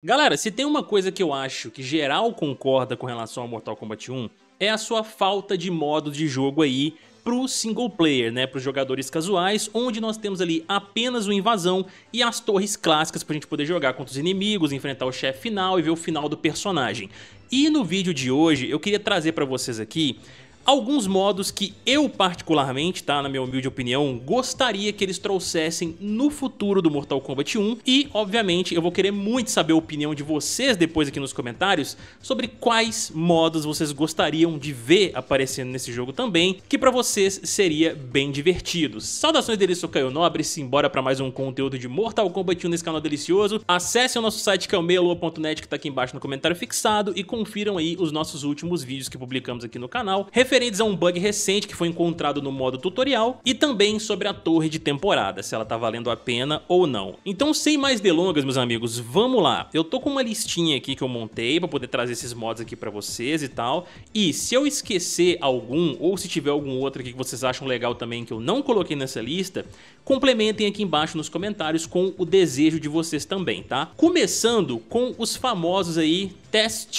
Galera, se tem uma coisa que eu acho que geral concorda com relação ao Mortal Kombat 1, é a sua falta de modo de jogo aí pro single player, né, pros jogadores casuais, onde nós temos ali apenas o invasão e as torres clássicas pra gente poder jogar contra os inimigos, enfrentar o chefe final e ver o final do personagem. E no vídeo de hoje eu queria trazer pra vocês aqui alguns modos que eu particularmente, tá, na minha humilde opinião, gostaria que eles trouxessem no futuro do Mortal Kombat 1 e, obviamente, eu vou querer muito saber a opinião de vocês depois aqui nos comentários sobre quais modos vocês gostariam de ver aparecendo nesse jogo também, que pra vocês seria bem divertido. Saudações dele, sou Caio Nobre, simbora pra mais um conteúdo de Mortal Kombat 1 nesse canal delicioso. Acesse o nosso site que é o meialua.net que tá aqui embaixo no comentário fixado e confiram aí os nossos últimos vídeos que publicamos aqui no canal, referentes a um bug recente que foi encontrado no modo tutorial e também sobre a torre de temporada, se ela tá valendo a pena ou não. Então sem mais delongas, meus amigos, vamos lá. Eu tô com uma listinha aqui que eu montei para poder trazer esses mods aqui para vocês e tal. E se eu esquecer algum ou se tiver algum outro aqui que vocês acham legal também que eu não coloquei nessa lista, complementem aqui embaixo nos comentários com o desejo de vocês também, tá? Começando com os famosos aí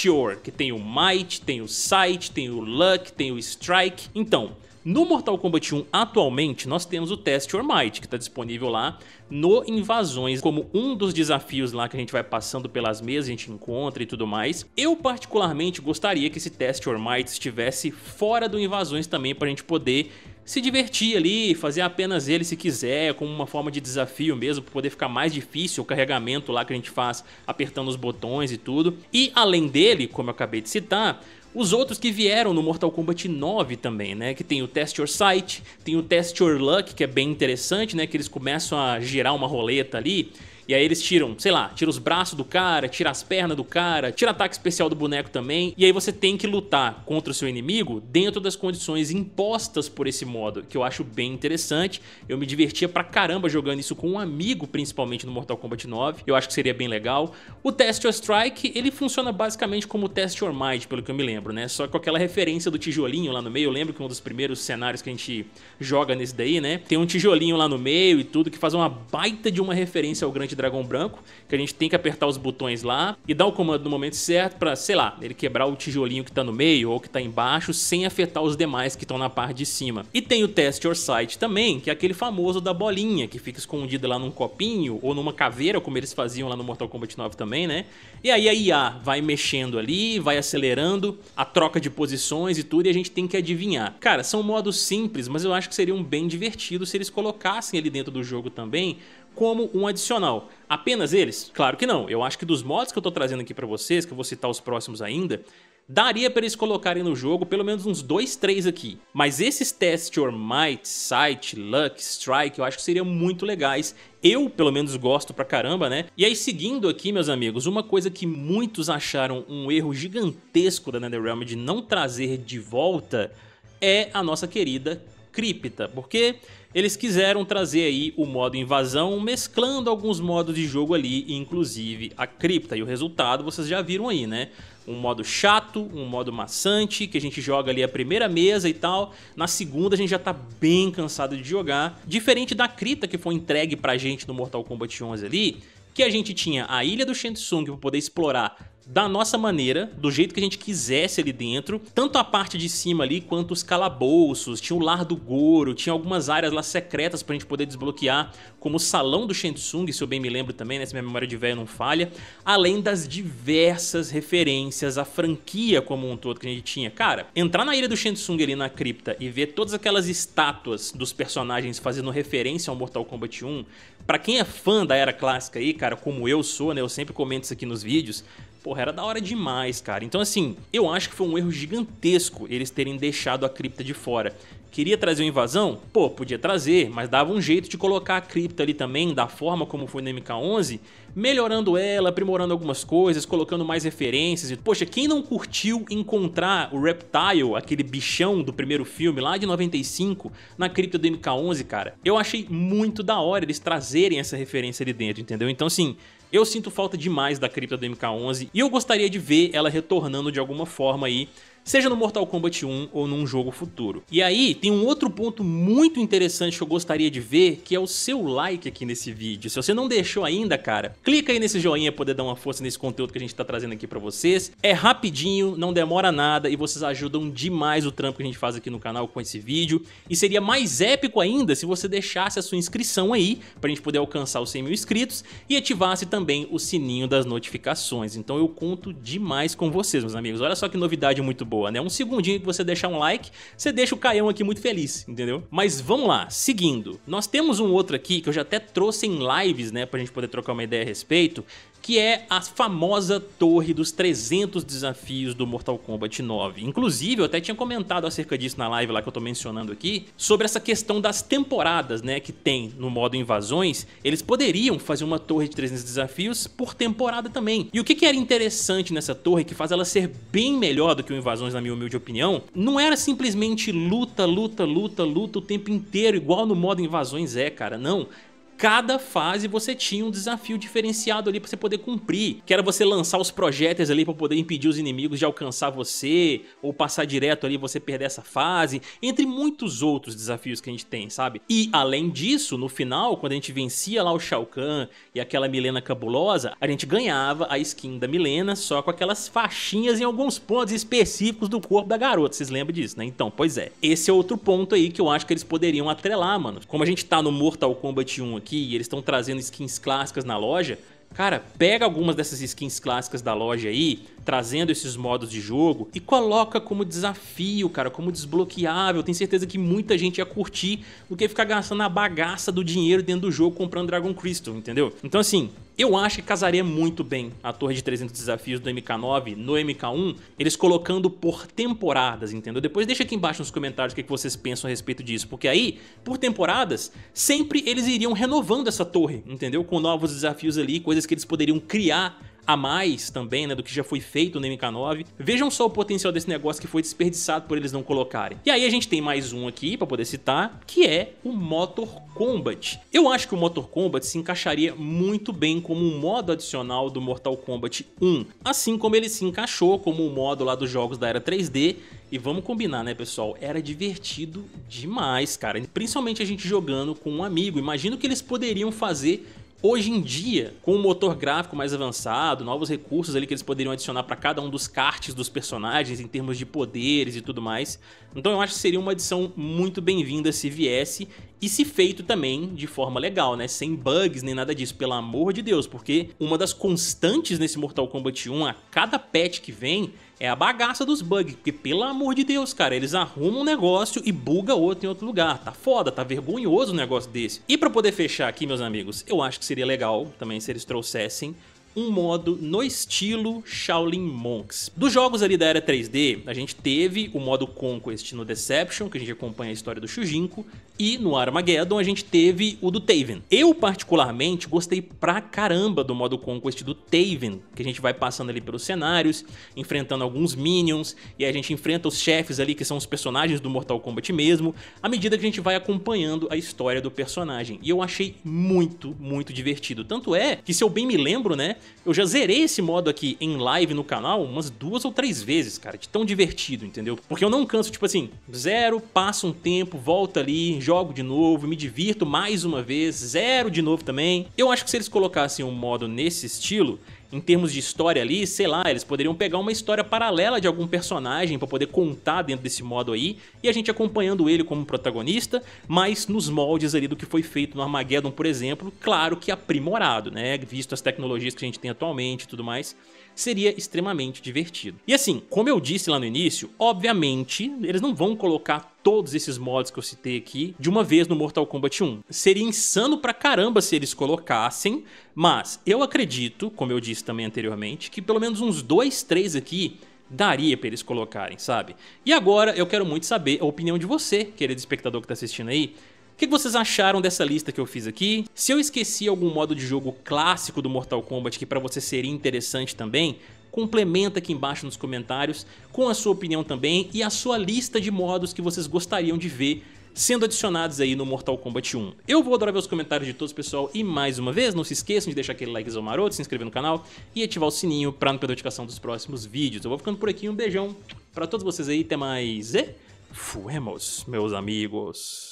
Your que tem o Might, tem o Sight, tem o Luck, tem o Strike. Então, no Mortal Kombat 1 atualmente nós temos o Test Your Might, que está disponível lá no Invasões, como um dos desafios lá que a gente vai passando pelas mesas, a gente encontra e tudo mais. Eu particularmente gostaria que esse Test Your Might estivesse fora do Invasões também para a gente poder se divertir ali, fazer apenas ele se quiser, como uma forma de desafio mesmo, para poder ficar mais difícil o carregamento lá que a gente faz apertando os botões e tudo. E além dele, como eu acabei de citar, os outros que vieram no Mortal Kombat 9 também, né? Que tem o Test Your Sight, tem o Test Your Luck, que é bem interessante, né? Que eles começam a girar uma roleta ali e aí eles tiram, sei lá, tira os braços do cara, tira as pernas do cara, tira ataque especial do boneco também. E aí você tem que lutar contra o seu inimigo dentro das condições impostas por esse modo, que eu acho bem interessante. Eu me divertia pra caramba jogando isso com um amigo, principalmente no Mortal Kombat 9. Eu acho que seria bem legal. O Test Your Strike, ele funciona basicamente como o Test Your Might, pelo que eu me lembro, né? Só com aquela referência do tijolinho lá no meio. Eu lembro que um dos primeiros cenários que a gente joga nesse daí, né? Tem um tijolinho lá no meio e tudo que faz uma baita de uma referência ao grande dragão branco, que a gente tem que apertar os botões lá e dar o comando no momento certo para, sei lá, ele quebrar o tijolinho que tá no meio ou que tá embaixo sem afetar os demais que estão na parte de cima. E tem o Test Your Sight também, que é aquele famoso da bolinha que fica escondida lá num copinho ou numa caveira, como eles faziam lá no Mortal Kombat 9 também, né? E aí a IA vai mexendo ali, vai acelerando a troca de posições e tudo e a gente tem que adivinhar. Cara, são modos simples, mas eu acho que seriam bem divertidos se eles colocassem ali dentro do jogo também como um adicional. Apenas eles? Claro que não. Eu acho que dos mods que eu estou trazendo aqui para vocês, que eu vou citar os próximos ainda, daria para eles colocarem no jogo pelo menos uns dois, três aqui. Mas esses Test Your Might, Sight, Luck, Strike, eu acho que seriam muito legais. Eu, pelo menos, gosto pra caramba, né? E aí, seguindo aqui, meus amigos, uma coisa que muitos acharam um erro gigantesco da NetherRealm de não trazer de volta é a nossa querida cripta, porque eles quiseram trazer aí o modo invasão, mesclando alguns modos de jogo ali, inclusive a cripta. E o resultado vocês já viram aí, né? Um modo chato, um modo maçante, que a gente joga ali a primeira mesa e tal. Na segunda a gente já tá bem cansado de jogar. Diferente da cripta que foi entregue pra gente no Mortal Kombat 11 ali, que a gente tinha a Ilha do Shensung para poder explorar da nossa maneira, do jeito que a gente quisesse ali dentro, tanto a parte de cima ali quanto os calabouços, tinha o lar do Goro, tinha algumas áreas lá secretas pra gente poder desbloquear, como o salão do Shensung, se eu bem me lembro também, né, se minha memória de velho não falha, além das diversas referências à franquia como um todo que a gente tinha. Cara, entrar na ilha do Shensung ali na cripta e ver todas aquelas estátuas dos personagens fazendo referência ao Mortal Kombat 1, pra quem é fã da era clássica aí, cara, como eu sou, né, eu sempre comento isso aqui nos vídeos, Porra, era da hora demais, cara. Então, assim, eu acho que foi um erro gigantesco eles terem deixado a cripta de fora. Queria trazer uma invasão? Pô, podia trazer, mas dava um jeito de colocar a cripta ali também, da forma como foi no MK11, melhorando ela, aprimorando algumas coisas, colocando mais referências. Poxa, quem não curtiu encontrar o Reptile, aquele bichão do primeiro filme lá de 95, na cripta do MK11, cara? Eu achei muito da hora eles trazerem essa referência ali dentro, entendeu? Então, assim, eu sinto falta demais da cripta do MK11 e eu gostaria de ver ela retornando de alguma forma aí seja no Mortal Kombat 1 ou num jogo futuro. E aí, tem um outro ponto muito interessante que eu gostaria de ver, que é o seu like aqui nesse vídeo. Se você não deixou ainda, cara, clica aí nesse joinha poder dar uma força nesse conteúdo que a gente tá trazendo aqui para vocês. É rapidinho, não demora nada e vocês ajudam demais o trampo que a gente faz aqui no canal com esse vídeo. E seria mais épico ainda se você deixasse a sua inscrição aí, pra gente poder alcançar os 100 mil inscritos e ativasse também o sininho das notificações. Então eu conto demais com vocês, meus amigos. Olha só que novidade muito boa, né? Um segundinho que você deixar um like, você deixa o Caião aqui muito feliz, entendeu? Mas vamos lá, seguindo. Nós temos um outro aqui que eu já até trouxe em lives, né, pra gente poder trocar uma ideia a respeito, que é a famosa torre dos 300 desafios do Mortal Kombat 9. Inclusive, eu até tinha comentado acerca disso na live lá que eu tô mencionando aqui, sobre essa questão das temporadas, né, que tem no modo invasões, eles poderiam fazer uma torre de 300 desafios por temporada também. E o que, que era interessante nessa torre, que faz ela ser bem melhor do que o Invasões, na minha humilde opinião, não era simplesmente luta, luta, luta, luta o tempo inteiro, igual no modo invasões é, cara, não cada fase você tinha um desafio diferenciado ali para você poder cumprir, que era você lançar os projéteis ali para poder impedir os inimigos de alcançar você, ou passar direto ali e você perder essa fase, entre muitos outros desafios que a gente tem, sabe? E além disso, no final, quando a gente vencia lá o Shao Kahn e aquela Milena cabulosa, a gente ganhava a skin da Milena só com aquelas faixinhas em alguns pontos específicos do corpo da garota, vocês lembram disso, né? Então, pois é. Esse é outro ponto aí que eu acho que eles poderiam atrelar, mano. Como a gente tá no Mortal Kombat 1 aqui, aqui e eles estão trazendo skins clássicas na loja, Cara, pega algumas dessas skins clássicas da loja aí, trazendo esses modos de jogo e coloca como desafio, cara, como desbloqueável. Tenho certeza que muita gente ia curtir do que ficar gastando a bagaça do dinheiro dentro do jogo comprando Dragon Crystal, entendeu? Então assim, eu acho que casaria muito bem a torre de 300 desafios do MK9 no MK1, eles colocando por temporadas, entendeu? Depois deixa aqui embaixo nos comentários o que vocês pensam a respeito disso, porque aí, por temporadas, sempre eles iriam renovando essa torre, entendeu? Com novos desafios ali, coisas que eles poderiam criar a mais também, né, do que já foi feito no MK9. Vejam só o potencial desse negócio que foi desperdiçado por eles não colocarem. E aí a gente tem mais um aqui para poder citar, que é o Motor Combat. Eu acho que o Motor Combat se encaixaria muito bem como um modo adicional do Mortal Kombat 1, assim como ele se encaixou como um modo lá dos jogos da era 3D e vamos combinar, né, pessoal? Era divertido demais, cara. Principalmente a gente jogando com um amigo. Imagino que eles poderiam fazer Hoje em dia, com um motor gráfico mais avançado, novos recursos ali que eles poderiam adicionar para cada um dos cartes dos personagens em termos de poderes e tudo mais. Então eu acho que seria uma adição muito bem-vinda se viesse e se feito também de forma legal, né? Sem bugs nem nada disso, pelo amor de Deus, porque uma das constantes nesse Mortal Kombat 1, a cada patch que vem, é a bagaça dos bugs, porque pelo amor de Deus, cara, eles arrumam um negócio e buga outro em outro lugar. Tá foda, tá vergonhoso um negócio desse. E para poder fechar aqui, meus amigos, eu acho que seria legal também se eles trouxessem um modo no estilo Shaolin Monks. Dos jogos ali da era 3D, a gente teve o modo Conquest no Deception, que a gente acompanha a história do Shujinko, e no Armageddon a gente teve o do Taven. Eu particularmente gostei pra caramba do modo Conquest do Taven, que a gente vai passando ali pelos cenários, enfrentando alguns minions, e a gente enfrenta os chefes ali que são os personagens do Mortal Kombat mesmo, à medida que a gente vai acompanhando a história do personagem. E eu achei muito, muito divertido. Tanto é que, se eu bem me lembro, né, eu já zerei esse modo aqui em live no canal umas duas ou três vezes, cara, de tão divertido, entendeu? Porque eu não canso, tipo assim, zero, passa um tempo, volta ali, jogo de novo, me divirto mais uma vez, zero de novo também. Eu acho que se eles colocassem um modo nesse estilo, em termos de história ali, sei lá, eles poderiam pegar uma história paralela de algum personagem para poder contar dentro desse modo aí, e a gente acompanhando ele como protagonista, mas nos moldes ali do que foi feito no Armageddon, por exemplo, claro que aprimorado, né? Visto as tecnologias que a gente tem atualmente e tudo mais, seria extremamente divertido. E assim, como eu disse lá no início, obviamente, eles não vão colocar todos esses mods que eu citei aqui de uma vez no Mortal Kombat 1. Seria insano pra caramba se eles colocassem, mas eu acredito, como eu disse também anteriormente, que pelo menos uns dois, três aqui daria para eles colocarem, sabe? E agora eu quero muito saber a opinião de você, querido espectador que tá assistindo aí, o que vocês acharam dessa lista que eu fiz aqui? Se eu esqueci algum modo de jogo clássico do Mortal Kombat que para você seria interessante também, complementa aqui embaixo nos comentários com a sua opinião também e a sua lista de modos que vocês gostariam de ver sendo adicionados aí no Mortal Kombat 1. Eu vou adorar ver os comentários de todos, pessoal, e mais uma vez, não se esqueçam de deixar aquele likezão maroto, se inscrever no canal e ativar o sininho pra não perder a notificação dos próximos vídeos. Eu vou ficando por aqui, um beijão pra todos vocês aí, até mais e fuemos, meus amigos!